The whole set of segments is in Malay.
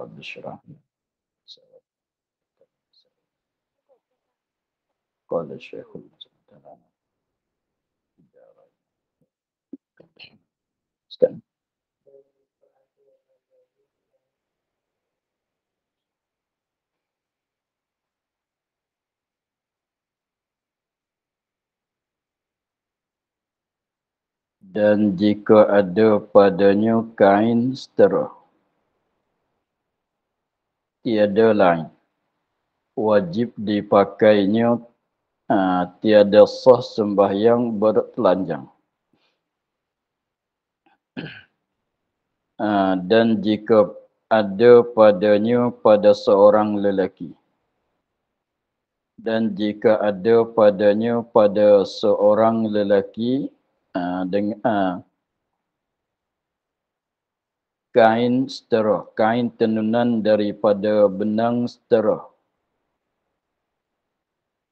Abdul Syirahnya. Kala Syekhul Dan jika ada padanya kain seterah tiada lain. Wajib dipakainya ha, tiada sah sembahyang bertelanjang. Ha, dan jika ada padanya pada seorang lelaki. Dan jika ada padanya pada seorang lelaki ha, ah, dengan ha, kain seterah, kain tenunan daripada benang seterah.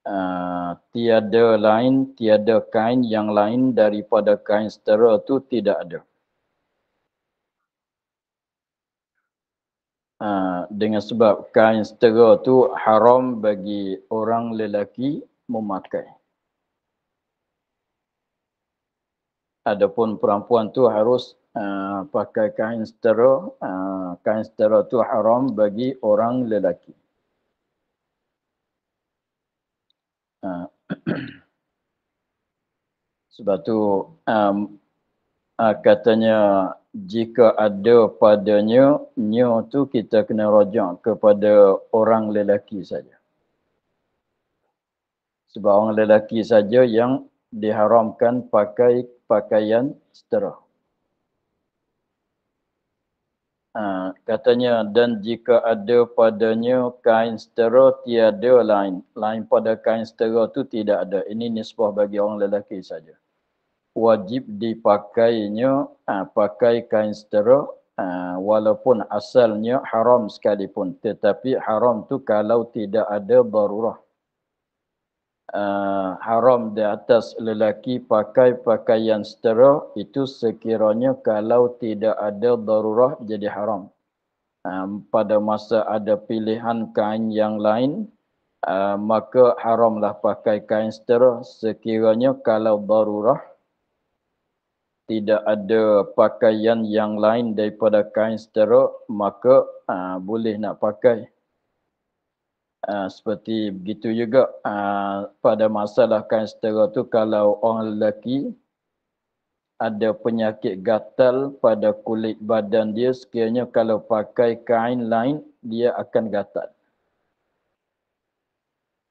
Uh, tiada lain, tiada kain yang lain daripada kain seterah tu tidak ada. Uh, dengan sebab kain setera tu haram bagi orang lelaki memakai. Adapun perempuan tu harus Ah, pakai kain setera, uh, kain setera tu haram bagi orang lelaki. Uh, sebab tu um, uh, katanya jika ada padanya nyo tu kita kena rajak kepada orang lelaki saja. Sebab orang lelaki saja yang diharamkan pakai pakaian seterah. Ha, katanya dan jika ada padanya kain setera tiada lain lain pada kain setera tu tidak ada ini nisbah bagi orang lelaki saja wajib dipakainya ha, pakai kain setera ha, walaupun asalnya haram sekalipun tetapi haram tu kalau tidak ada darurah uh, haram di atas lelaki pakai pakaian setera itu sekiranya kalau tidak ada darurah jadi haram. Um, pada masa ada pilihan kain yang lain uh, maka haramlah pakai kain setera sekiranya kalau darurah tidak ada pakaian yang lain daripada kain setera maka uh, boleh nak pakai. Ah, seperti begitu juga uh, pada masalah kain kanstera tu kalau orang lelaki ada penyakit gatal pada kulit badan dia sekiranya kalau pakai kain lain dia akan gatal.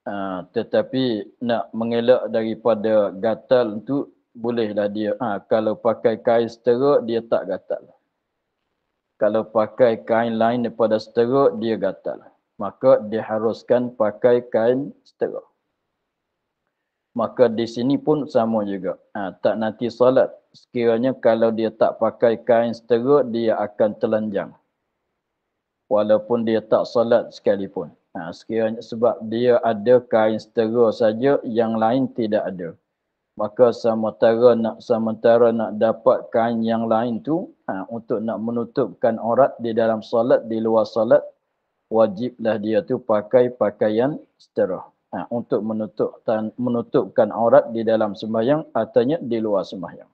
Uh, tetapi nak mengelak daripada gatal tu bolehlah dia ha, kalau pakai kain seteruk dia tak gatal. Kalau pakai kain lain daripada seteruk dia gatal maka diharuskan pakai kain setera. Maka di sini pun sama juga. Ha, tak nanti salat. Sekiranya kalau dia tak pakai kain setera, dia akan telanjang. Walaupun dia tak salat sekalipun. Ha, sekiranya sebab dia ada kain setera saja, yang lain tidak ada. Maka sementara nak sementara nak dapat kain yang lain tu ha, untuk nak menutupkan aurat di dalam salat di luar salat wajiblah dia tu pakai pakaian seterah ha, untuk menutup tan, menutupkan aurat di dalam sembahyang artinya di luar sembahyang.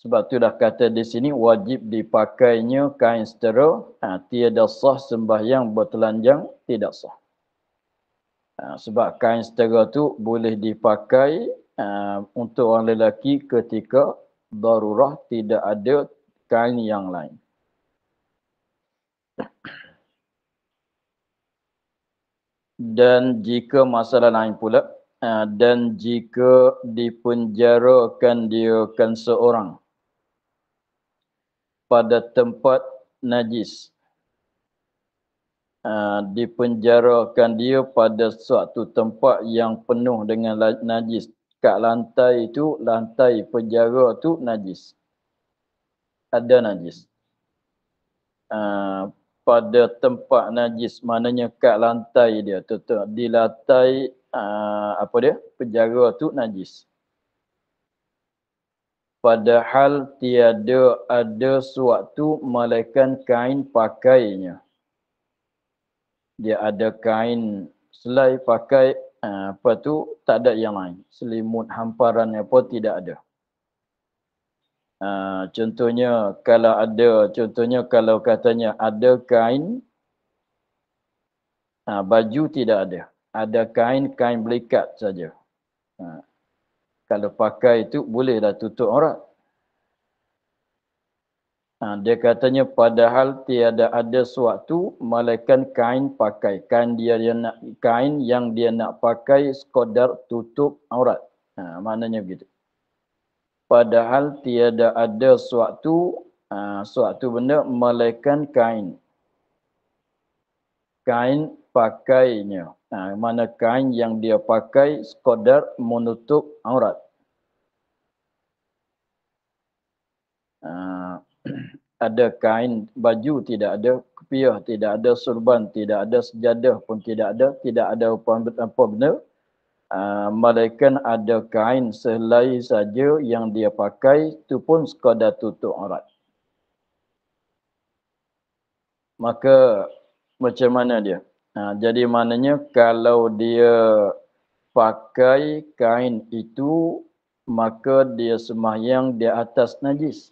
Sebab tu dah kata di sini wajib dipakainya kain setera, ha, tiada sah sembahyang bertelanjang, tidak sah. Ha, sebab kain setera tu boleh dipakai ha, untuk orang lelaki ketika darurah tidak ada kain yang lain. Thank you dan jika masalah lain pula eh, dan jika dipenjarakan dia kan seorang pada tempat najis eh, dipenjarakan dia pada suatu tempat yang penuh dengan najis kat lantai itu lantai penjara tu najis ada najis eh, pada tempat najis maknanya kat lantai dia tutup di lantai uh, apa dia penjara tu najis padahal tiada ada suatu malaikan kain pakainya dia ada kain selai pakai uh, apa tu tak ada yang lain selimut hamparan apa tidak ada Uh, contohnya kalau ada contohnya kalau katanya ada kain uh, baju tidak ada ada kain kain belikat saja uh, kalau pakai itu bolehlah tutup orang. uh, dia katanya padahal tiada ada suatu malaikan kain pakai kain dia, dia nak kain yang dia nak pakai sekadar tutup orang. uh, maknanya begitu padahal tiada ada suatu uh, suatu benda melainkan kain kain pakainya uh, mana kain yang dia pakai sekadar menutup aurat uh, ada kain baju tidak ada kepiah tidak ada surban tidak ada sejadah pun tidak ada tidak ada apa-apa benda Ah, malaikat ada kain selai saja yang dia pakai itu pun sekadar tutup orang. Maka macam mana dia? Ha, jadi maknanya kalau dia pakai kain itu maka dia semayang di atas najis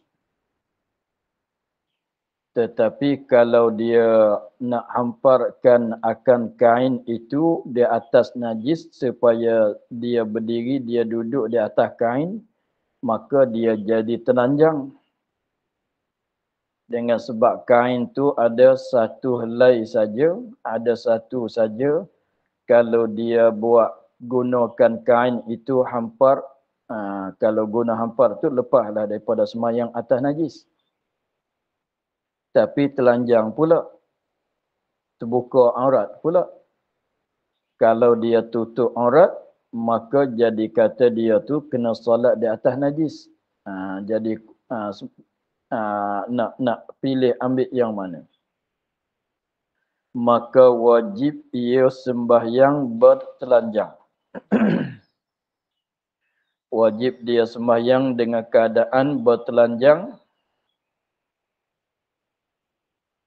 tetapi kalau dia nak hamparkan akan kain itu di atas najis supaya dia berdiri dia duduk di atas kain maka dia jadi telanjang dengan sebab kain tu ada satu helai saja ada satu saja kalau dia buat gunakan kain itu hampar Ha, kalau guna hampar tu lepahlah daripada semayang atas najis tapi telanjang pula terbuka aurat pula kalau dia tutup aurat maka jadi kata dia tu kena solat di atas najis ha, jadi ha, ha, nak nak pilih ambil yang mana maka wajib ia sembahyang bertelanjang wajib dia sembahyang dengan keadaan bertelanjang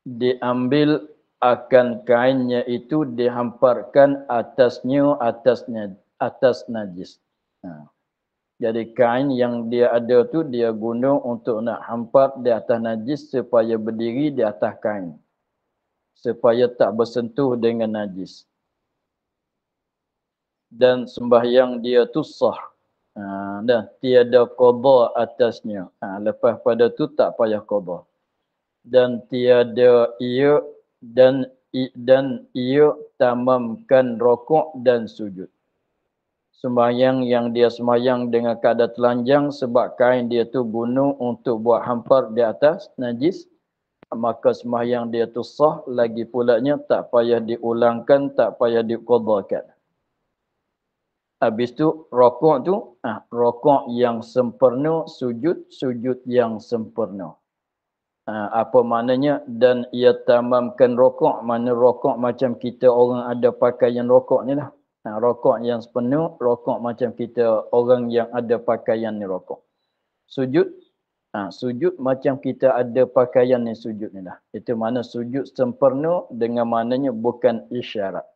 diambil akan kainnya itu dihamparkan atasnya atasnya atas najis. Ha. Jadi kain yang dia ada tu dia guna untuk nak hampar di atas najis supaya berdiri di atas kain. Supaya tak bersentuh dengan najis. Dan sembahyang dia tu sah. Ha, dah tiada qadha atasnya. Ha, lepas pada tu tak payah qadha dan tiada ia dan dan ia tamamkan rokok dan sujud. Sembahyang yang dia sembahyang dengan kadar telanjang sebab kain dia tu bunuh untuk buat hampar di atas najis. Maka sembahyang dia tu sah lagi pula nya tak payah diulangkan, tak payah dikodakan. Habis tu rokok tu, ah, rokok yang sempurna, sujud, sujud yang sempurna. Ah, apa maknanya dan ia tamamkan rokok mana rokok macam kita orang ada pakaian rokok ni lah ha, rokok yang sepenuh rokok macam kita orang yang ada pakaian ni rokok sujud ha, sujud macam kita ada pakaian ni sujud ni lah itu mana sujud sempurna dengan maknanya bukan isyarat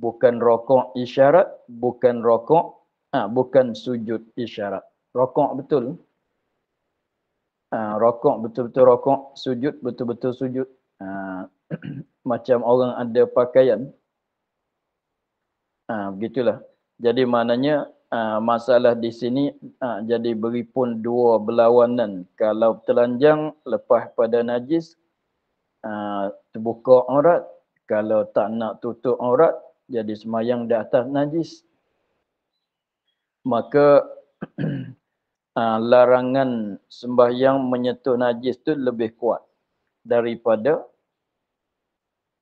bukan rokok isyarat bukan rokok ha, bukan sujud isyarat rokok betul Ah, rokok betul-betul rokok, sujud betul-betul sujud. Uh, macam orang ada pakaian. Uh, begitulah. Jadi maknanya uh, masalah di sini uh, jadi beri pun dua berlawanan. Kalau telanjang lepas pada najis uh, terbuka aurat. Kalau tak nak tutup aurat jadi semayang di atas najis. Maka uh, larangan sembahyang menyentuh najis tu lebih kuat daripada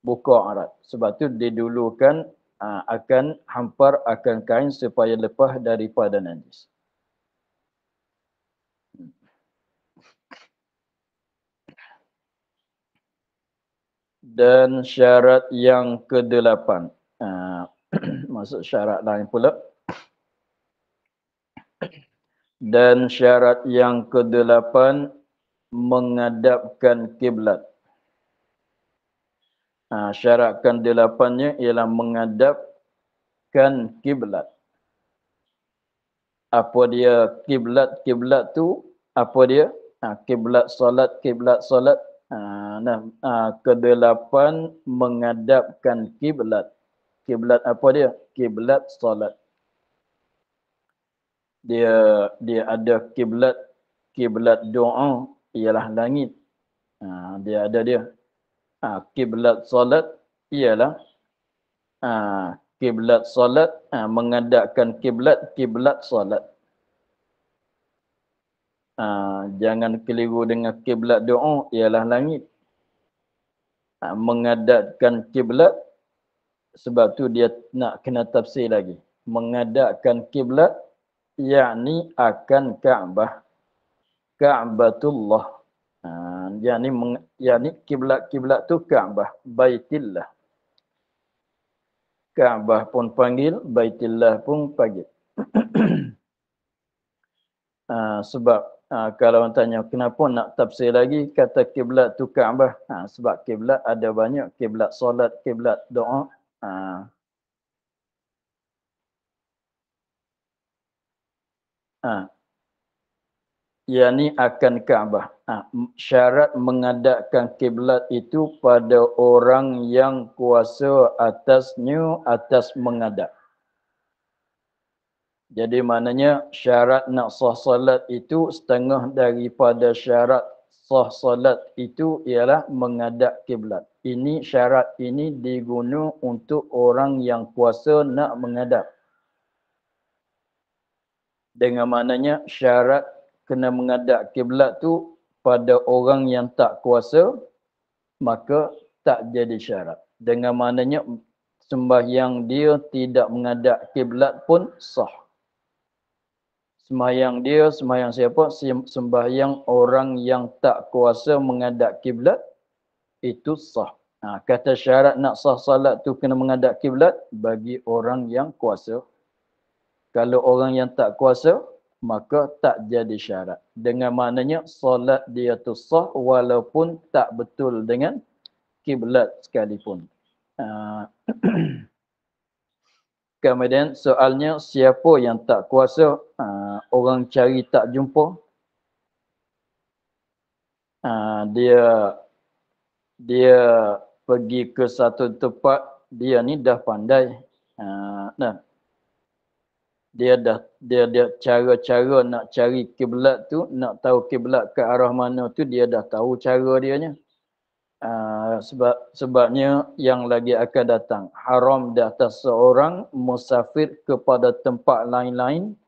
buka arat. Sebab tu didulukan uh, akan hampar akan kain supaya lepas daripada najis. Dan syarat yang kedelapan. Uh, ah, masuk syarat lain pula dan syarat yang kedelapan mengadapkan kiblat. Ha, syarat ke delapannya ialah mengadapkan kiblat. Apa dia kiblat kiblat tu? Apa dia? Ha, kiblat solat kiblat solat. Ha, nah, ha, kedelapan mengadapkan kiblat. Kiblat apa dia? Kiblat solat dia dia ada kiblat kiblat doa ialah langit. Ha, dia ada dia. Ha, kiblat solat ialah ha, kiblat solat ha, mengadakan kiblat kiblat solat. Ha, jangan keliru dengan kiblat doa ialah langit. Ha, mengadakan kiblat sebab tu dia nak kena tafsir lagi. Mengadakan kiblat yakni akan Ka'bah Ka'batullah ha, yakni meng, yakni kiblat-kiblat tu Ka'bah Baitillah Ka'bah pun panggil Baitillah pun panggil ha, sebab ha, kalau orang tanya kenapa nak tafsir lagi kata kiblat tu Ka'bah ha, sebab kiblat ada banyak kiblat solat kiblat doa ha, ha. Ya, ni akan Kaabah. Ha. Syarat mengadakan kiblat itu pada orang yang kuasa atasnya atas mengadak. Jadi maknanya syarat nak sah salat itu setengah daripada syarat sah salat itu ialah mengadak kiblat. Ini syarat ini digunakan untuk orang yang kuasa nak mengadak dengan maknanya syarat kena mengadap kiblat tu pada orang yang tak kuasa maka tak jadi syarat dengan maknanya sembahyang dia tidak mengadap kiblat pun sah sembahyang dia sembahyang siapa sembahyang orang yang tak kuasa mengadap kiblat itu sah ha, kata syarat nak sah salat tu kena mengadap kiblat bagi orang yang kuasa kalau orang yang tak kuasa maka tak jadi syarat dengan maknanya solat dia tu sah walaupun tak betul dengan kiblat sekalipun ah, kemudian soalnya siapa yang tak kuasa ah, orang cari tak jumpa ah, dia dia pergi ke satu tempat dia ni dah pandai Uh, nah, dia dah dia dia cara-cara nak cari kiblat tu nak tahu kiblat ke arah mana tu dia dah tahu cara dia nya uh, ah, sebab sebabnya yang lagi akan datang haram di atas seorang musafir kepada tempat lain-lain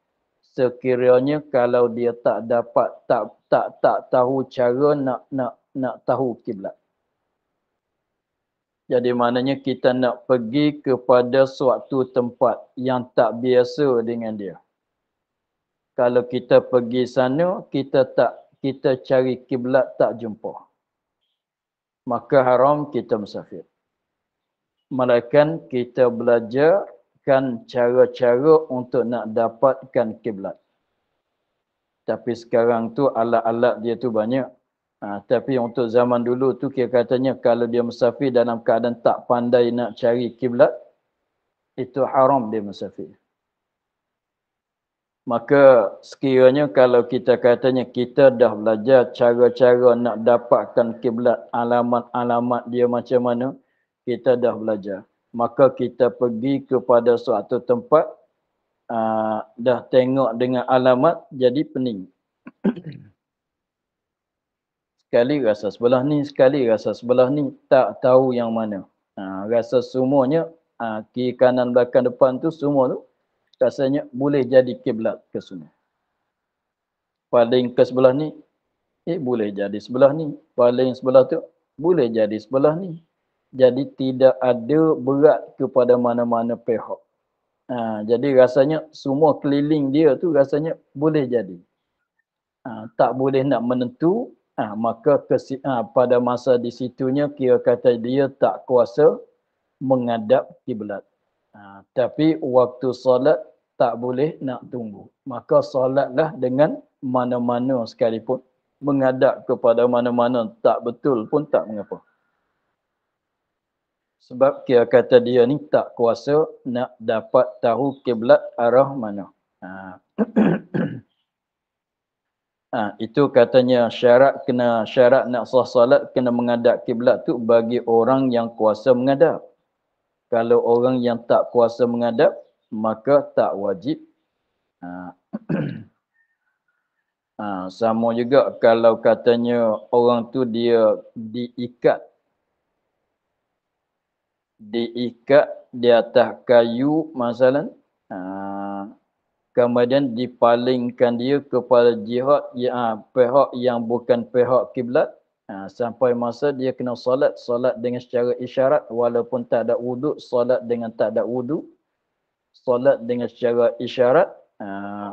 sekiranya kalau dia tak dapat tak tak tak tahu cara nak nak nak tahu kiblat jadi maknanya kita nak pergi kepada suatu tempat yang tak biasa dengan dia. Kalau kita pergi sana, kita tak kita cari kiblat tak jumpa. Maka haram kita musafir. Malaikan kita belajar kan cara-cara untuk nak dapatkan kiblat. Tapi sekarang tu alat-alat dia tu banyak. Ha, tapi untuk zaman dulu tu kira katanya kalau dia musafir dalam keadaan tak pandai nak cari kiblat itu haram dia musafir. Maka sekiranya kalau kita katanya kita dah belajar cara-cara nak dapatkan kiblat alamat-alamat dia macam mana, kita dah belajar. Maka kita pergi kepada suatu tempat aa, ha, dah tengok dengan alamat jadi pening. sekali rasa sebelah ni sekali rasa sebelah ni tak tahu yang mana ha, rasa semuanya ha, kiri kanan belakang depan tu semua tu rasanya boleh jadi kiblat ke sunnah paling ke sebelah ni eh boleh jadi sebelah ni paling sebelah tu boleh jadi sebelah ni jadi tidak ada berat kepada mana-mana pihak ha, jadi rasanya semua keliling dia tu rasanya boleh jadi ha, tak boleh nak menentu ha, maka kesi, ha, pada masa di situnya kira kata dia tak kuasa menghadap kiblat. Ha, tapi waktu solat tak boleh nak tunggu. Maka solatlah dengan mana-mana sekalipun menghadap kepada mana-mana tak betul pun tak mengapa. Sebab kira kata dia ni tak kuasa nak dapat tahu kiblat arah mana. Ha. Ha, itu katanya syarat kena syarat nak sah salat kena mengadap kiblat tu bagi orang yang kuasa mengadap. Kalau orang yang tak kuasa mengadap maka tak wajib. Ha. ha, sama juga kalau katanya orang tu dia diikat diikat di atas kayu masalah ha, kemudian dipalingkan dia kepada jihad yang ha, ah, pihak yang bukan pihak kiblat ha, sampai masa dia kena solat solat dengan secara isyarat walaupun tak ada wuduk solat dengan tak ada wuduk solat dengan secara isyarat ha,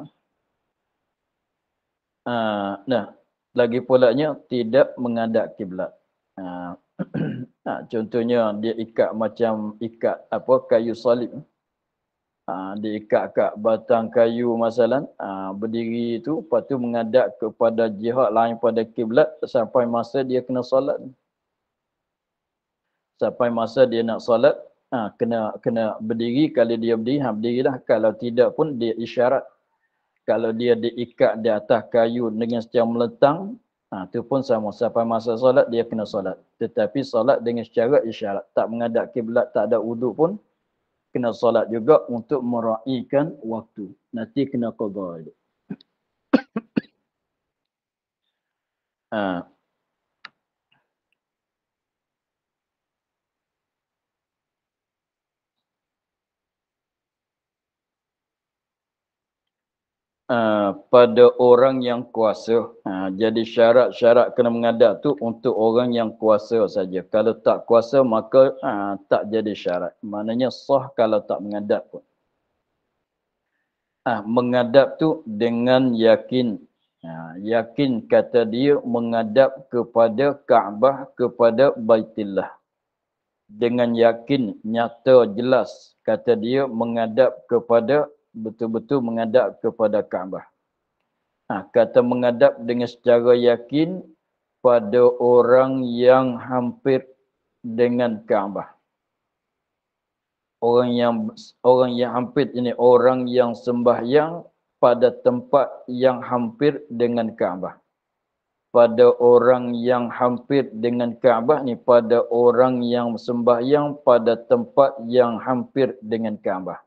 ha, nah lagi pulaknya tidak mengadap kiblat ha, ha, contohnya dia ikat macam ikat apa kayu salib ha, diikat-ikat batang kayu masalan ha, berdiri itu lepas tu mengadap kepada jihad lain pada kiblat sampai masa dia kena solat sampai masa dia nak solat ha, kena kena berdiri kalau dia berdiri ha, berdirilah kalau tidak pun dia isyarat kalau dia diikat di atas kayu dengan secara melentang ha, tu pun sama sampai masa solat dia kena solat tetapi solat dengan secara isyarat tak mengadap kiblat tak ada wuduk pun kena solat juga untuk meraihkan waktu. Nanti kena qadha itu. ha. Ah, pada orang yang kuasa. Ha, jadi syarat-syarat kena mengadap tu untuk orang yang kuasa saja. Kalau tak kuasa maka ha, tak jadi syarat. Maknanya sah kalau tak mengadap pun. Ha, mengadap tu dengan yakin. Ha, yakin kata dia mengadap kepada Kaabah, kepada Baitillah. Dengan yakin, nyata, jelas kata dia mengadap kepada betul-betul menghadap kepada Kaabah. Ha, kata menghadap dengan secara yakin pada orang yang hampir dengan Kaabah. Orang yang orang yang hampir ini orang yang sembahyang pada tempat yang hampir dengan Kaabah. Pada orang yang hampir dengan Kaabah ni pada orang yang sembahyang pada tempat yang hampir dengan Kaabah.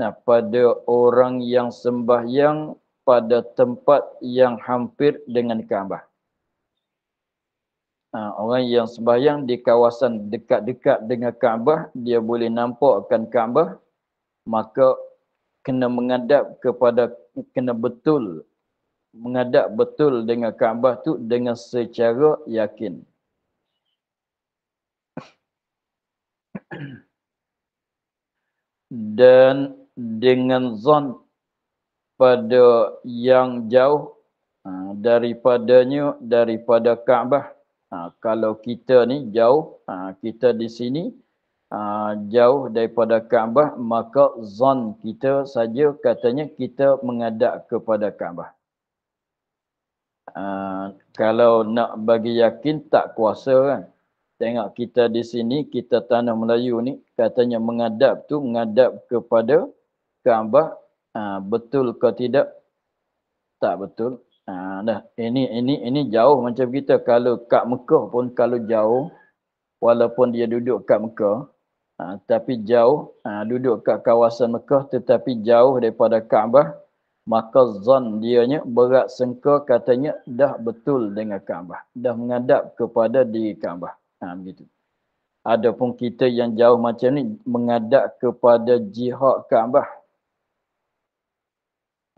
Nah, pada orang yang sembahyang pada tempat yang hampir dengan Kaabah. Ha, orang yang sembahyang di kawasan dekat-dekat dengan Kaabah, dia boleh nampak akan Kaabah, maka kena mengadap kepada, kena betul, mengadap betul dengan Kaabah tu dengan secara yakin. Dan dengan zon pada yang jauh ha, daripadanya daripada Kaabah ha, kalau kita ni jauh ha, kita di sini jauh daripada Kaabah maka zon kita saja katanya kita mengadap kepada Kaabah Uh, kalau nak bagi yakin tak kuasa kan tengok kita di sini kita tanah Melayu ni katanya mengadap tu mengadap kepada Kaabah betul ke tidak? Tak betul. Ha, dah ini ini ini jauh macam kita kalau kat Mekah pun kalau jauh walaupun dia duduk kat Mekah ha, tapi jauh ha, duduk kat kawasan Mekah tetapi jauh daripada Kabah maka zon dianya berat sengka katanya dah betul dengan Kabah dah mengadap kepada diri Kabah ha, ah, begitu adapun kita yang jauh macam ni mengadap kepada jihad Kabah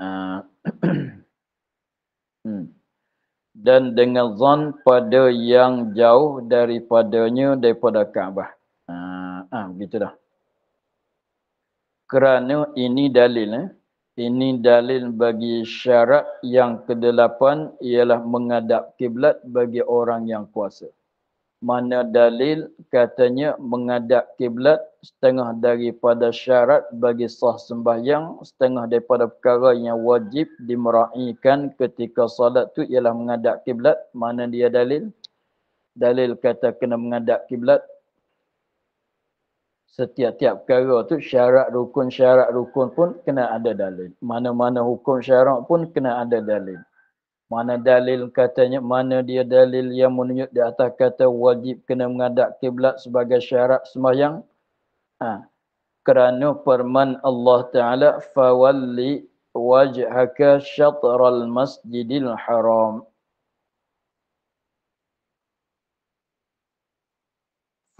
Ah, hmm. dan dengan zon pada yang jauh daripadanya daripada Kaabah. Ah, ah begitu dah. Kerana ini dalil eh? Ini dalil bagi syarat yang kedelapan ialah mengadap kiblat bagi orang yang kuasa mana dalil katanya mengadap kiblat setengah daripada syarat bagi sah sembahyang setengah daripada perkara yang wajib dimeraihkan ketika solat tu ialah mengadap kiblat mana dia dalil dalil kata kena mengadap kiblat setiap-tiap perkara tu syarat rukun syarat rukun pun kena ada dalil mana-mana hukum syarat pun kena ada dalil mana dalil katanya mana dia dalil yang menunjuk di atas kata wajib kena mengadak kiblat sebagai syarat sembahyang ha. kerana perman Allah taala fawalli wajhaka syatral masjidil haram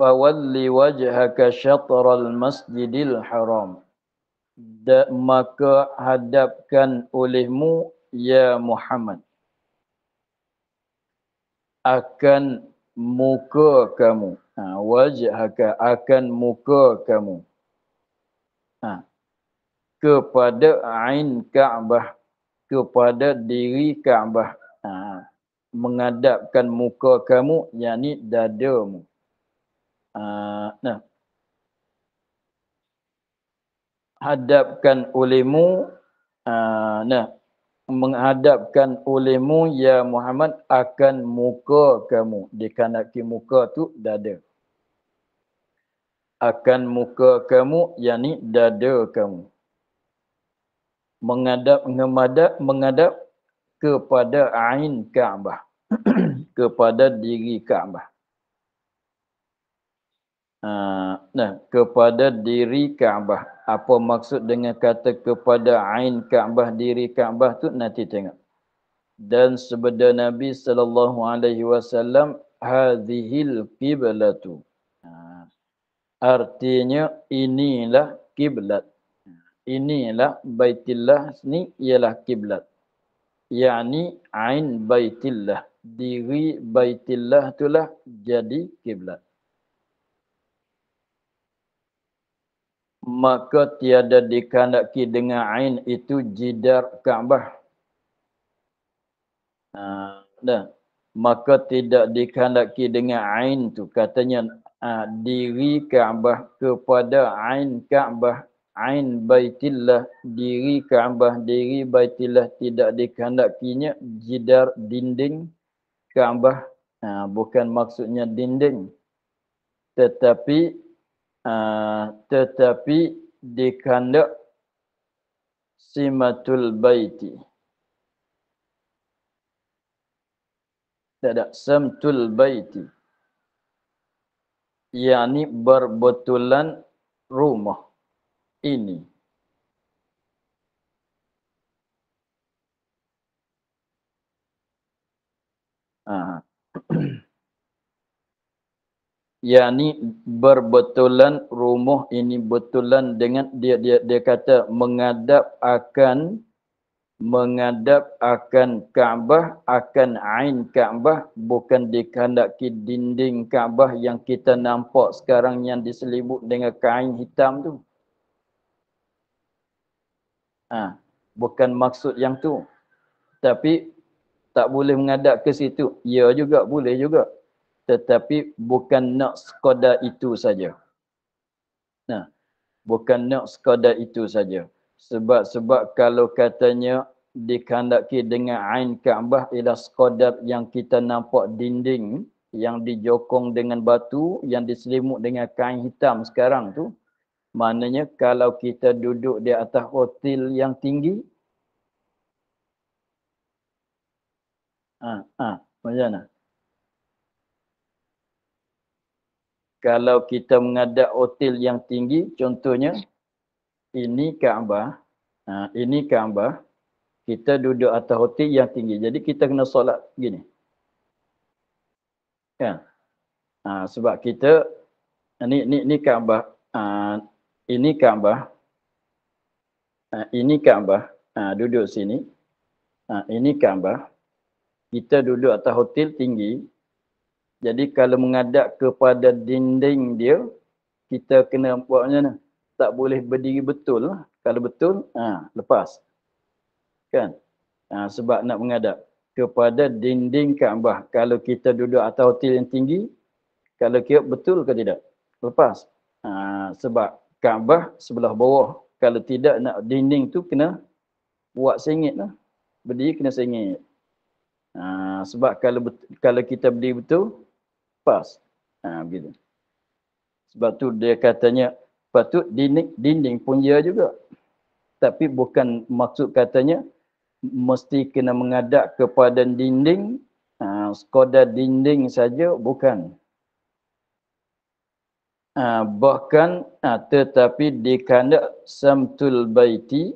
fawalli wajhaka syatral masjidil haram da, maka hadapkan olehmu ya Muhammad akan muka kamu ha, wajhaka akan muka kamu ha, kepada ain Ka'bah kepada diri Ka'bah ha, menghadapkan muka kamu yakni dadamu ha, nah hadapkan olehmu ha, nah menghadapkan olehmu ya Muhammad akan muka kamu. Dikandaki muka tu dada. Akan muka kamu yakni dada kamu. Menghadap ngemadap menghadap kepada ain Kaabah. kepada diri Kaabah. Ah, nah, kepada diri Kaabah apa maksud dengan kata kepada ain Kaabah diri Kaabah tu nanti tengok dan sebenda Nabi sallallahu alaihi wasallam hadhil qiblatu artinya inilah kiblat inilah baitullah ni ialah kiblat Yani ain baitullah diri baitullah itulah jadi kiblat maka tiada dikandaki dengan ain itu jidar Kaabah. Ha, Maka tidak dikandaki dengan ain tu katanya ha, diri Kaabah kepada ain Kaabah ain baitillah diri Kaabah diri baitillah tidak dikandakinya jidar dinding Kaabah ha, bukan maksudnya dinding tetapi Ah, tetapi di simatul baiti. tidak ada, samtul baiti. Yani berbetulan rumah ini. Uh-huh yakni berbetulan rumah ini betulan dengan dia dia dia kata mengadap akan mengadap akan Kaabah akan ain Kaabah bukan dikehendaki dinding Kaabah yang kita nampak sekarang yang diselibut dengan kain hitam tu. Ah, ha, bukan maksud yang tu. Tapi tak boleh mengadap ke situ. Ya juga boleh juga tetapi bukan nak sekadar itu saja. Nah, bukan nak sekadar itu saja. Sebab-sebab kalau katanya dikandaki dengan Ain Kaabah ialah sekadar yang kita nampak dinding yang dijokong dengan batu, yang diselimut dengan kain hitam sekarang tu maknanya kalau kita duduk di atas hotel yang tinggi ah ah macam mana kalau kita mengadap hotel yang tinggi contohnya ini Kaabah ha, ini Kaabah kita duduk atas hotel yang tinggi jadi kita kena solat gini Ya, ha, sebab kita ini ini ini Kaabah ha, ini Kaabah ha, ini Kaabah ha, duduk sini ha, ini Kaabah kita duduk atas hotel tinggi jadi kalau mengadap kepada dinding dia, kita kena buat macam mana? Tak boleh berdiri betul. Lah. Kalau betul, ha, lepas. Kan? Ha, sebab nak mengadap kepada dinding Kaabah. Kalau kita duduk atas hotel yang tinggi, kalau kira betul ke tidak? Lepas. Ha, sebab Kaabah sebelah bawah. Kalau tidak nak dinding tu kena buat sengit lah. Berdiri kena sengit. Ha, sebab kalau kalau kita berdiri betul, pas. Ha, begitu. Sebab tu dia katanya patut dinding, dinding pun ya juga. Tapi bukan maksud katanya mesti kena mengadap kepada dinding ha, sekadar dinding saja bukan. Ha, bahkan ha, tetapi dikanda samtul baiti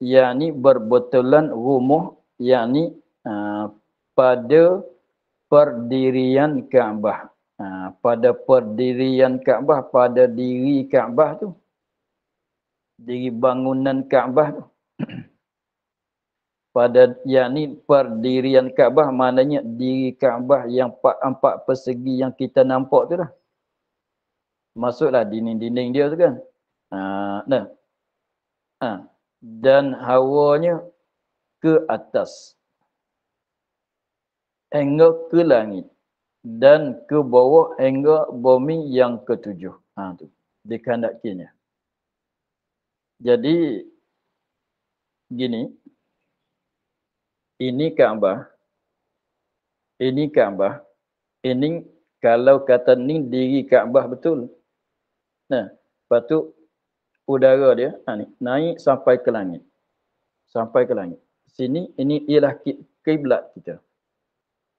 yakni berbetulan rumah yakni ha, pada perdirian Kaabah. Ha, pada perdirian Kaabah, pada diri Kaabah tu. Diri bangunan Kaabah tu. pada yakni perdirian Kaabah maknanya diri Kaabah yang empat, empat persegi yang kita nampak tu lah. Masuklah dinding-dinding dia tu kan. Ha, nah. Ha, dan hawanya ke atas angle ke langit dan ke bawah angle bumi yang ketujuh. Ha tu. Dikandakinya. Jadi gini ini Kaabah ini Kaabah ini kalau kata ni diri Kaabah betul. Nah, lepas tu udara dia ha, ni, naik sampai ke langit. Sampai ke langit. Sini ini ialah kiblat kita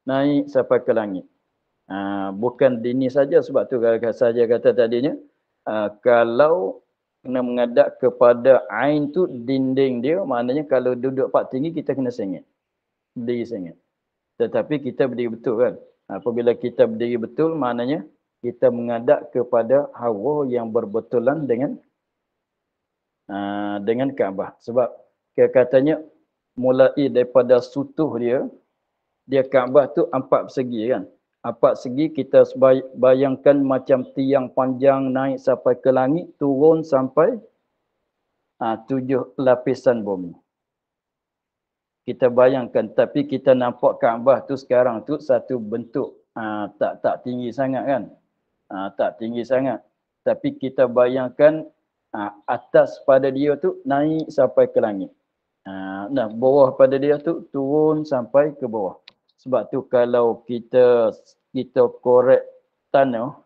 naik sampai ke langit. Ha, bukan dini saja sebab tu kalau saja kata tadinya ha, kalau kena mengadap kepada ain tu dinding dia maknanya kalau duduk pak tinggi kita kena sengit. Berdiri sengit. Tetapi kita berdiri betul kan. Apabila kita berdiri betul maknanya kita mengadap kepada hawa yang berbetulan dengan ha, dengan Kaabah. Sebab katanya mulai daripada sutuh dia dia Kaabah tu empat persegi kan. Empat segi kita bayangkan macam tiang panjang naik sampai ke langit, turun sampai ha, tujuh lapisan bumi. Kita bayangkan tapi kita nampak Kaabah tu sekarang tu satu bentuk ha, tak tak tinggi sangat kan. Ha, tak tinggi sangat. Tapi kita bayangkan ha, atas pada dia tu naik sampai ke langit. Ha, nah, bawah pada dia tu turun sampai ke bawah. Sebab tu kalau kita kita korek tanah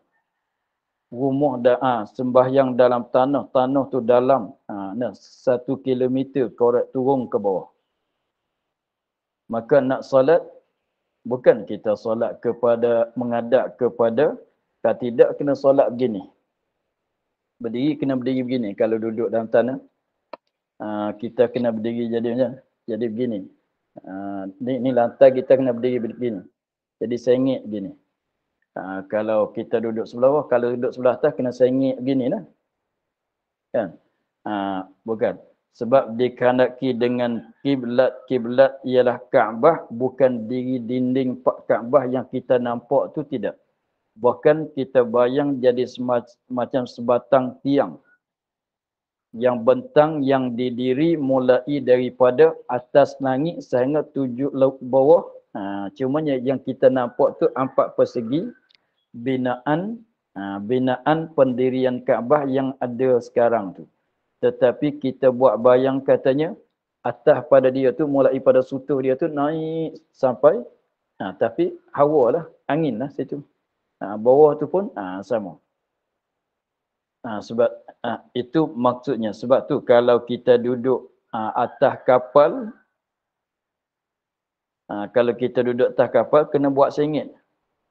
rumah dah ha, sembahyang dalam tanah tanah tu dalam ha, nah satu kilometer korek turun ke bawah maka nak solat bukan kita solat kepada mengadap kepada tak tidak kena solat begini berdiri kena berdiri begini kalau duduk dalam tanah ha, kita kena berdiri jadi macam jadi begini Ah, ni, ni lantai kita kena berdiri begini. Jadi sengit begini. Ha, ah, kalau kita duduk sebelah bawah, kalau duduk sebelah atas kena sengit begini lah. Kan? Ha, bukan. Sebab dikandaki dengan kiblat-kiblat ialah Kaabah bukan diri dinding Pak Kaabah yang kita nampak tu tidak. Bahkan kita bayang jadi semacam sebatang tiang yang bentang yang didiri mulai daripada atas langit sehingga tujuh laut bawah ha, cuma yang kita nampak tu empat persegi binaan ha, binaan pendirian Kaabah yang ada sekarang tu tetapi kita buat bayang katanya atas pada dia tu mulai pada sutuh dia tu naik sampai ha, tapi hawa lah angin lah situ ha, bawah tu pun ha, sama ha, sebab ha, itu maksudnya sebab tu kalau kita duduk ha, atas kapal ha, kalau kita duduk atas kapal kena buat sengit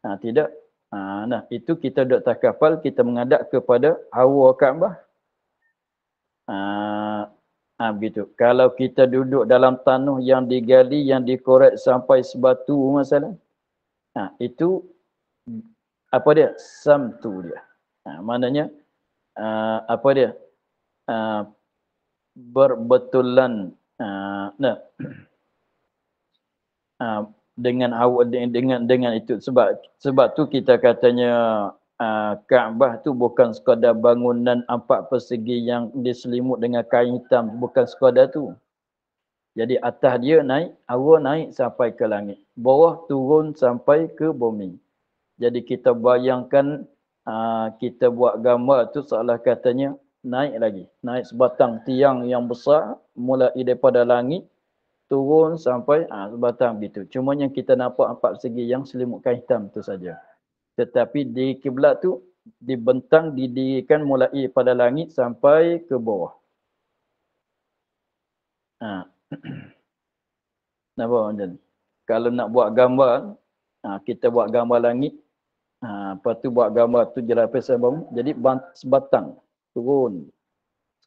ha, tidak ha, nah itu kita duduk atas kapal kita menghadap kepada hawa Kaabah ha, ha, begitu kalau kita duduk dalam tanah yang digali yang dikorek sampai sebatu masalah ha, itu apa dia Sam tu dia ha, maknanya uh, apa dia uh, berbetulan uh, nah. uh, dengan awak dengan dengan itu sebab sebab tu kita katanya uh, Kaabah tu bukan sekadar bangunan empat persegi yang diselimut dengan kain hitam bukan sekadar tu jadi atas dia naik, awal naik sampai ke langit. Bawah turun sampai ke bumi. Jadi kita bayangkan Ah, kita buat gambar tu seolah katanya naik lagi. Naik sebatang tiang yang besar mulai daripada langit turun sampai ha, sebatang begitu. Cuma yang kita nampak empat segi yang selimut kain hitam tu saja. Tetapi di kiblat tu dibentang didirikan mulai pada langit sampai ke bawah. Ha. Nampak macam Kalau nak buat gambar, kita buat gambar langit Ha, lepas tu buat gambar tu jalan pesan Jadi sebatang turun.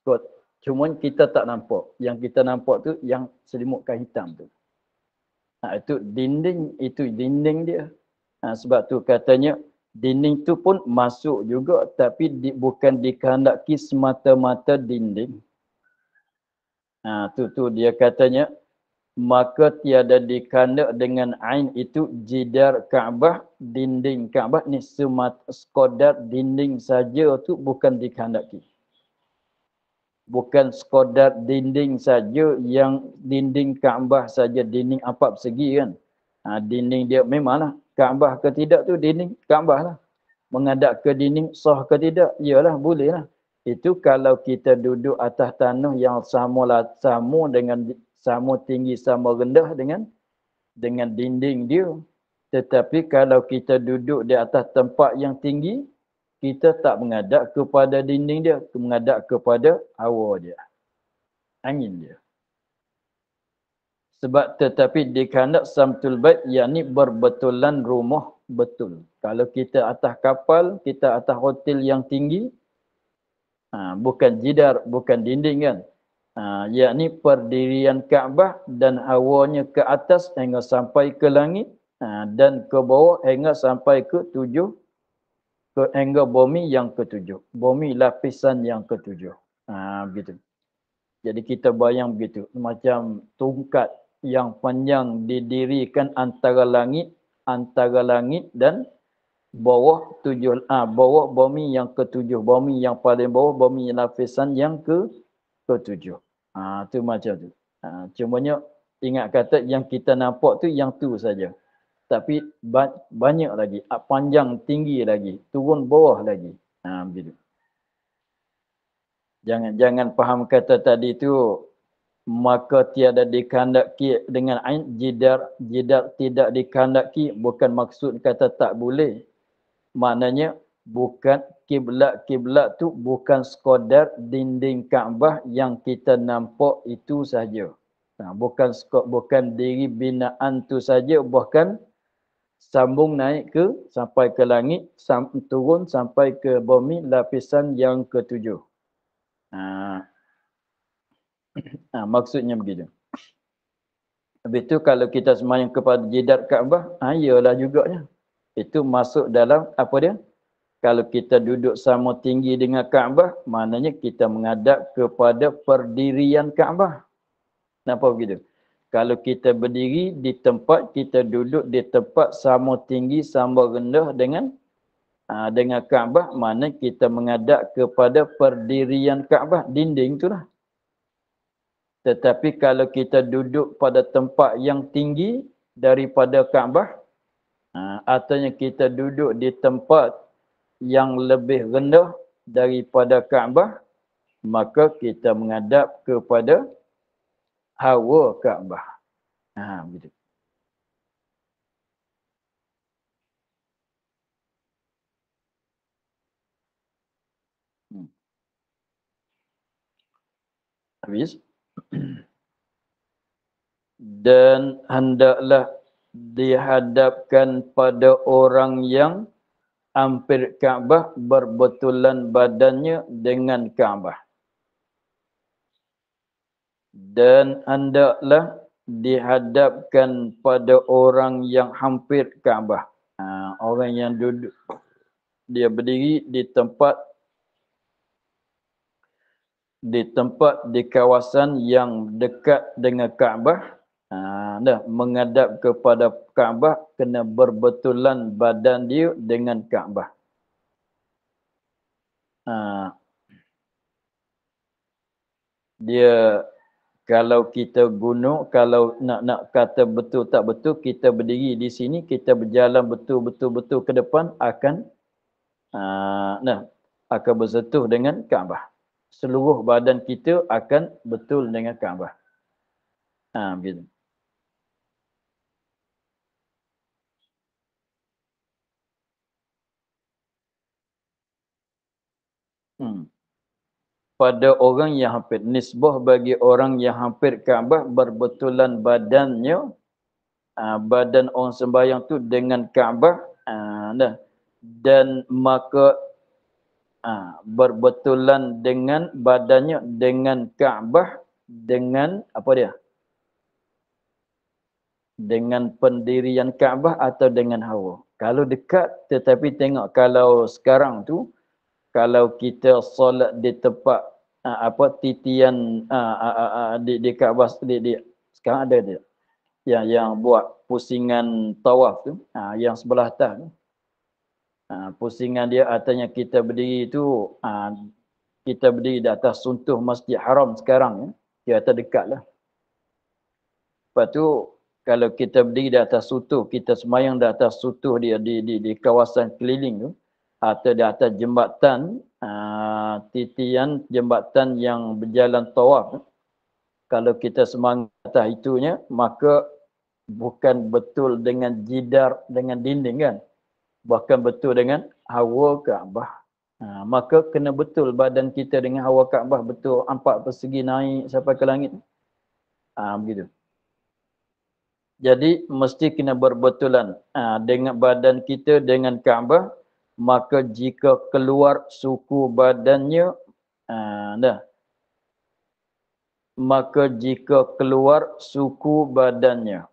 Scott. Cuma kita tak nampak. Yang kita nampak tu yang selimut kain hitam tu. Ha, itu dinding, itu dinding dia. Ha, sebab tu katanya dinding tu pun masuk juga tapi di, bukan dikehendaki semata-mata dinding. Ha, tu tu dia katanya maka tiada dikanda dengan ain itu jidar Kaabah dinding Kaabah ni semat skodar dinding saja tu bukan dikandaki bukan skodar dinding saja yang dinding Kaabah saja dinding apa segi kan ha, dinding dia memanglah Kaabah ke tidak tu dinding Kaabah lah mengadap ke dinding sah ke tidak iyalah boleh lah itu kalau kita duduk atas tanah yang sama lah sama dengan sama tinggi sama rendah dengan dengan dinding dia tetapi kalau kita duduk di atas tempat yang tinggi kita tak mengadap kepada dinding dia mengadap kepada hawa dia angin dia sebab tetapi di kanak samtul bait yakni berbetulan rumah betul kalau kita atas kapal kita atas hotel yang tinggi ha, bukan jidar bukan dinding kan uh, yakni perdirian Kaabah dan awalnya ke atas hingga sampai ke langit uh, dan ke bawah hingga sampai ke tujuh ke hingga bumi yang ketujuh. Bumi lapisan yang ketujuh. Uh, begitu. Jadi kita bayang begitu. Macam tungkat yang panjang didirikan antara langit antara langit dan bawah tujuh ah ha, bawah bumi yang ketujuh bumi yang paling bawah bumi lapisan yang ke ketujuh Ha, tu macam tu. Ha, cumanya ingat kata yang kita nampak tu yang tu saja. Tapi ba- banyak lagi, panjang tinggi lagi, turun bawah lagi. Ha, begitu. Jangan jangan faham kata tadi tu maka tiada dikandaki dengan ain jidar jidar tidak dikandaki bukan maksud kata tak boleh maknanya bukan kiblat-kiblat tu bukan sekadar dinding Kaabah yang kita nampak itu saja. Nah, ha, bukan bukan diri binaan tu saja bahkan sambung naik ke sampai ke langit sam, turun sampai ke bumi lapisan yang ketujuh. Nah. Ha. nah ha, maksudnya begitu. Habis tu kalau kita semayang kepada jidat Kaabah, ha, ialah juga Itu masuk dalam apa dia? kalau kita duduk sama tinggi dengan Kaabah, maknanya kita menghadap kepada perdirian Kaabah. Kenapa begitu? Kalau kita berdiri di tempat, kita duduk di tempat sama tinggi, sama rendah dengan aa, ha, dengan Kaabah, mana kita menghadap kepada perdirian Kaabah, dinding tu lah. Tetapi kalau kita duduk pada tempat yang tinggi daripada Kaabah, Ha, artinya kita duduk di tempat yang lebih rendah daripada Kaabah maka kita menghadap kepada hawa Kaabah. Ha begitu. Hmm. Habis. Dan hendaklah dihadapkan pada orang yang hampir Kaabah berbetulan badannya dengan Kaabah. Dan hendaklah dihadapkan pada orang yang hampir Kaabah. Ha, orang yang duduk, dia berdiri di tempat di tempat di kawasan yang dekat dengan Kaabah dah menghadap kepada Kaabah kena berbetulan badan dia dengan Kaabah. Ha. Dia kalau kita gunung, kalau nak nak kata betul tak betul, kita berdiri di sini, kita berjalan betul betul betul ke depan akan uh, nah akan bersentuh dengan Kaabah. Seluruh badan kita akan betul dengan Kaabah. Ah, ha, begitu. hmm. pada orang yang hampir nisbah bagi orang yang hampir Kaabah berbetulan badannya uh, badan orang sembahyang tu dengan Kaabah uh, dan maka uh, berbetulan dengan badannya dengan Kaabah dengan apa dia dengan pendirian Kaabah atau dengan hawa. Kalau dekat tetapi tengok kalau sekarang tu kalau kita solat di tempat uh, apa titian uh, uh, uh, di di Kaabah di, di sekarang ada dia yang yang buat pusingan tawaf tu uh, yang sebelah atas tu uh, pusingan dia artinya kita berdiri tu uh, kita berdiri di atas suntuh Masjid Haram sekarang ya dia atas dekatlah lepas tu kalau kita berdiri di atas sutuh, kita semayang di atas sutuh dia di, di, di kawasan keliling tu, atau di atas jembatan ah, titian jembatan yang berjalan tawaf kalau kita semangat atas itunya maka bukan betul dengan jidar dengan dinding kan bahkan betul dengan hawa Kaabah ha, maka kena betul badan kita dengan hawa Kaabah betul empat persegi naik sampai ke langit ha, begitu jadi mesti kena berbetulan ha, dengan badan kita dengan Kaabah maka jika keluar suku badannya aa, ah, dah maka jika keluar suku badannya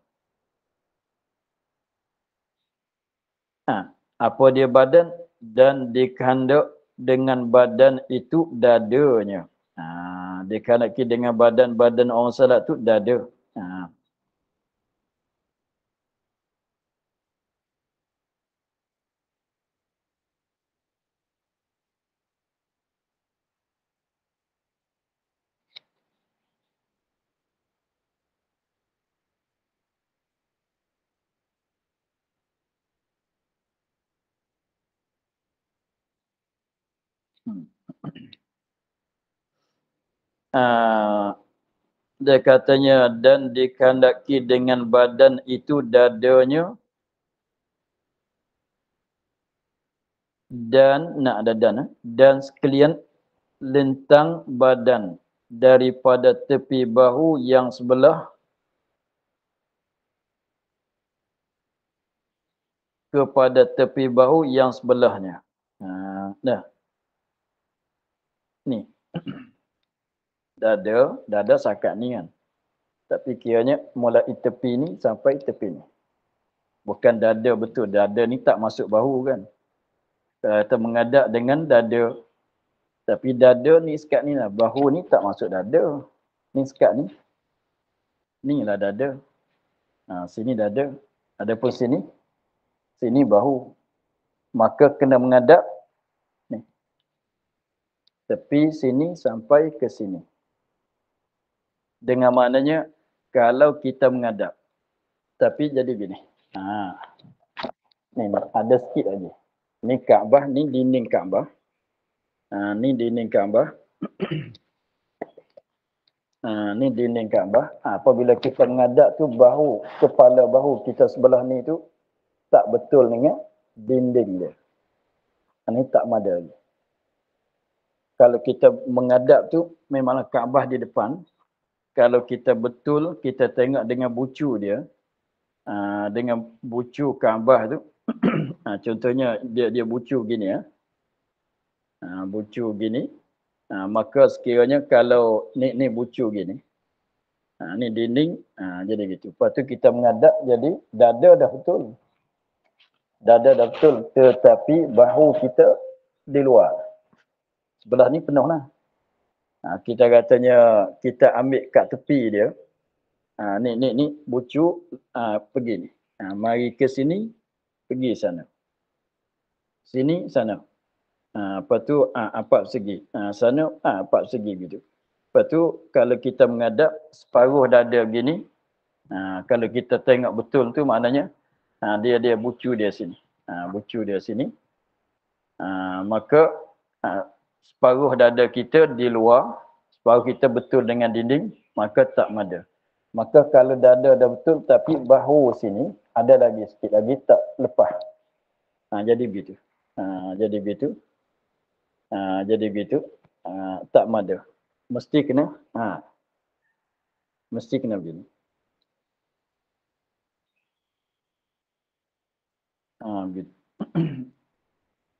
ha, apa dia badan dan dikehendak dengan badan itu dadanya ha, dikehendaki dengan badan-badan orang salat tu dada ha. Ah, dia katanya dan dikandaki dengan badan itu dadanya dan nak ada dan eh? dan sekalian lentang badan daripada tepi bahu yang sebelah kepada tepi bahu yang sebelahnya. Ha, dah. Ni dada, dada sakat ni kan. Tapi kiranya mulai tepi ni sampai tepi ni. Bukan dada betul, dada ni tak masuk bahu kan. Kita eh, mengadap dengan dada. Tapi dada ni sekat ni lah, bahu ni tak masuk dada. Ni sekat ni. Ni lah dada. Ha, sini dada. Ada pun sini. Sini bahu. Maka kena mengadap tepi sini sampai ke sini. Dengan maknanya kalau kita mengadap. Tapi jadi gini. Ha. Ni ada sikit lagi. Ni Kaabah, ni dinding Kaabah. Ha, ni dinding Kaabah. ha, ni dinding Kaabah. Ha, apabila kita mengadap tu bahu, kepala bahu kita sebelah ni tu tak betul dengan dinding dia. Ha, ni tak madah. Kalau kita mengadap tu memanglah Kaabah di depan, kalau kita betul kita tengok dengan bucu dia ah, dengan bucu Kaabah tu ah, contohnya dia dia bucu gini ya bucu gini maka sekiranya kalau ni ni bucu gini Ha, ni dinding ha, jadi gitu. Lepas tu kita mengadap jadi dada dah betul. Dada dah betul tetapi bahu kita di luar. Sebelah ni penuh lah ha, kita katanya kita ambil kat tepi dia ha, ni ni ni bucuk ha, pergi ni ha, mari ke sini pergi sana sini sana ha, apa tu ha, apa segi ha, sana ha, apa segi gitu lepas tu kalau kita menghadap separuh dada begini ha, kalau kita tengok betul tu maknanya ha, dia dia bucu dia sini ha, bucu dia sini ha, maka ha, separuh dada kita di luar, separuh kita betul dengan dinding, maka tak mada. Maka kalau dada dah betul tapi bahu sini ada lagi sikit lagi tak lepas. Ha, jadi begitu. Ha, jadi begitu. Ha, jadi begitu. Ha, tak mada. Mesti kena. Ha. Mesti kena begini. Ha, begitu.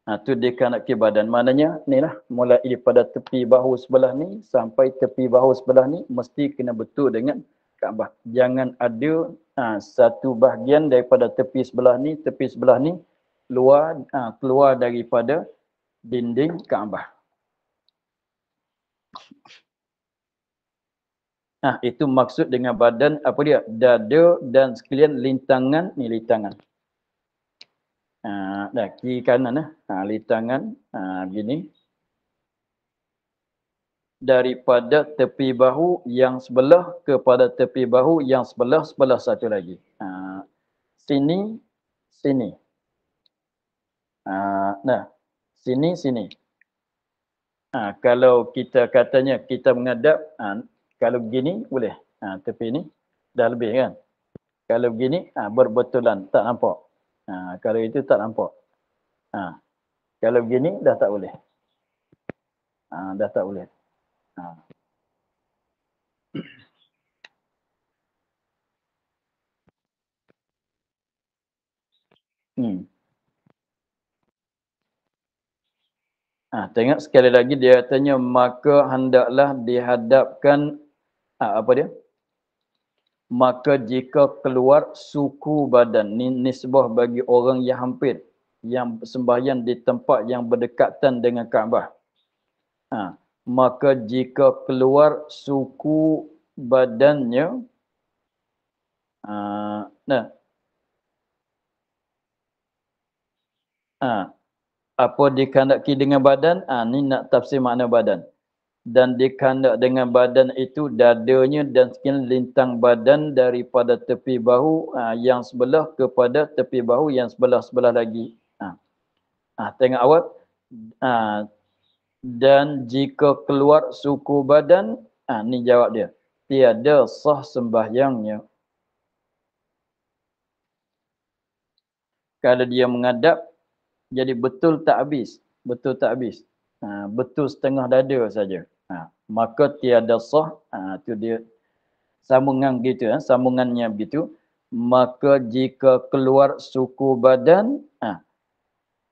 Ha, tu dia kanak ke badan. Maknanya ni lah mulai daripada tepi bahu sebelah ni sampai tepi bahu sebelah ni mesti kena betul dengan Kaabah. Jangan ada ha, satu bahagian daripada tepi sebelah ni, tepi sebelah ni keluar, ha, keluar daripada dinding Kaabah. Ha, itu maksud dengan badan apa dia? Dada dan sekalian lintangan ni lintangan. Ha, dah kiri kanan eh. Ha, ah, li tangan ha, begini. Daripada tepi bahu yang sebelah kepada tepi bahu yang sebelah-sebelah satu lagi. Ha, sini, sini. Ha, dah. Sini, sini. Ha, kalau kita katanya kita mengadap, ha, kalau begini boleh. Ha, tepi ini, dah lebih kan. Kalau begini ha, berbetulan tak nampak. Ha, kalau itu tak nampak. Ha, kalau begini dah tak boleh. Ha, dah tak boleh. Ha. Hmm. Ha, tengok sekali lagi dia tanya maka hendaklah dihadapkan ha, apa dia? maka jika keluar suku badan ni nisbah bagi orang yang hampir yang sembahyang di tempat yang berdekatan dengan Kaabah ha. maka jika keluar suku badannya ha. nah ha. apa dikandaki dengan badan ha. ni nak tafsir makna badan dan dikandak dengan badan itu dadanya dan sekian lintang badan daripada tepi bahu ha, yang sebelah kepada tepi bahu yang sebelah-sebelah lagi. Ha. Ha, tengok awal. Ha, dan jika keluar suku badan, ha, ni jawab dia. Tiada sah sembahyangnya. Kalau dia mengadap, jadi betul tak habis. Betul tak habis. Ha, betul setengah dada saja maka tiada sah ha, tu dia sambungan gitu ya eh, sambungannya begitu maka jika keluar suku badan ha,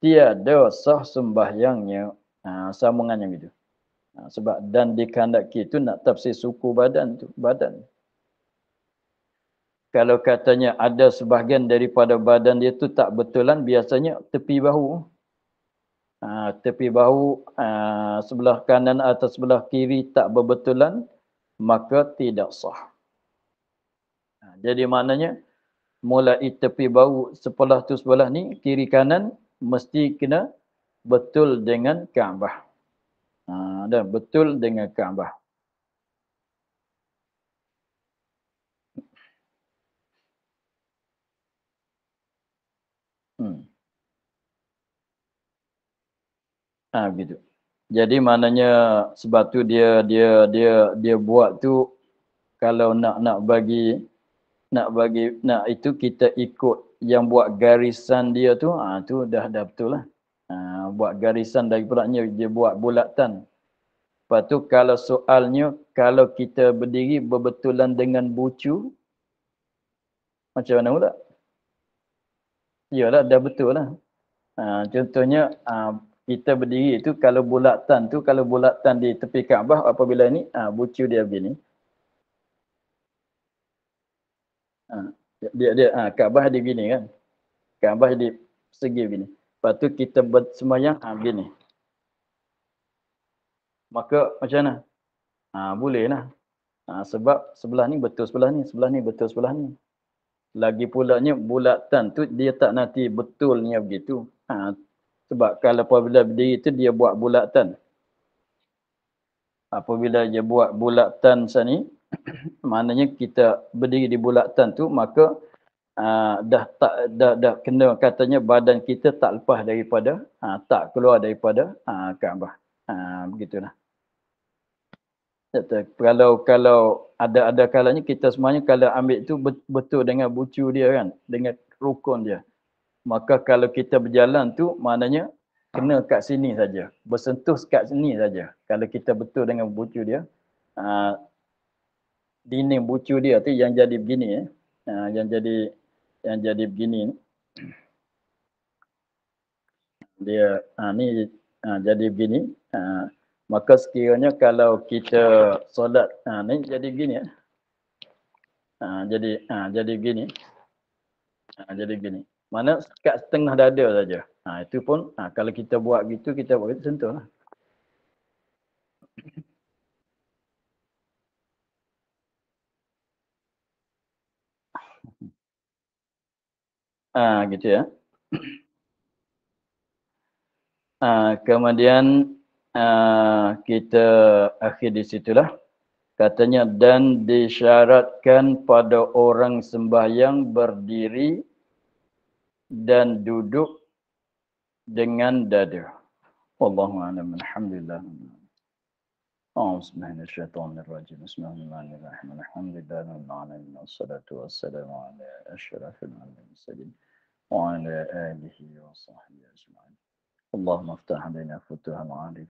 tiada sah sembahyangnya ha, sambungannya begitu ha, sebab dan dikandaki tu nak tafsir suku badan tu badan kalau katanya ada sebahagian daripada badan dia tu tak betulan biasanya tepi bahu Ah, tepi bahu ah, sebelah kanan atau sebelah kiri tak berbetulan maka tidak sah. Ah, jadi maknanya mulai tepi bahu sebelah tu sebelah ni kiri kanan mesti kena betul dengan Kaabah. Ha, dan betul dengan Kaabah. Ha, gitu. Jadi maknanya sebab tu dia dia dia dia buat tu kalau nak nak bagi nak bagi nak itu kita ikut yang buat garisan dia tu ha, tu dah dah betul lah. Ha, buat garisan dari peraknya dia buat bulatan. Lepas tu kalau soalnya kalau kita berdiri berbetulan dengan bucu macam mana pula? Yalah dah betul lah. Ha, contohnya ha, kita berdiri tu kalau bulatan tu kalau bulatan di tepi Kaabah apabila ni ah ha, bucu dia begini. Ha, dia dia ah ha, Kaabah dia begini kan. Kaabah di segi begini. Lepas tu kita buat sembahyang ha, ah, begini. Maka macam mana? Ha, boleh lah. Ha, sebab sebelah ni betul sebelah ni, sebelah ni betul sebelah ni. Lagi pula pulanya bulatan tu dia tak nanti betulnya begitu. Ha, sebab kalau apabila berdiri tu dia buat bulatan. Apabila dia buat bulatan sini, maknanya kita berdiri di bulatan tu maka aa, ah, dah tak dah, dah kena katanya badan kita tak lepas daripada aa, ah, tak keluar daripada aa, ah, Kaabah. Aa, begitulah. kalau kalau ada ada kalanya kita semuanya kalau ambil tu betul dengan bucu dia kan dengan rukun dia maka kalau kita berjalan tu maknanya kena kat sini saja bersentuh kat sini saja kalau kita betul dengan bucu dia ha, dinding bucu dia tu yang jadi begini eh. Ha, yang jadi yang jadi begini dia ha, ni ha, jadi begini ha, maka sekiranya kalau kita solat ha, ni jadi begini eh. ha, jadi ha, jadi begini ha, jadi begini mana kat setengah dada saja. Ha, itu pun ha, kalau kita buat gitu kita buat sentuh lah. Ah ha, gitu ya. Ha, kemudian ha, kita akhir di situ lah Katanya dan disyaratkan pada orang sembahyang berdiri dan duduk dengan dada. Wallahu a'lam. Alhamdulillah. أعوذ بالله من الشيطان الرجيم بسم الله الرحمن الرحيم الحمد لله رب العالمين والصلاة والسلام على أشرف المرسلين وعلى آله وصحبه أجمعين اللهم افتح علينا فتوح العارف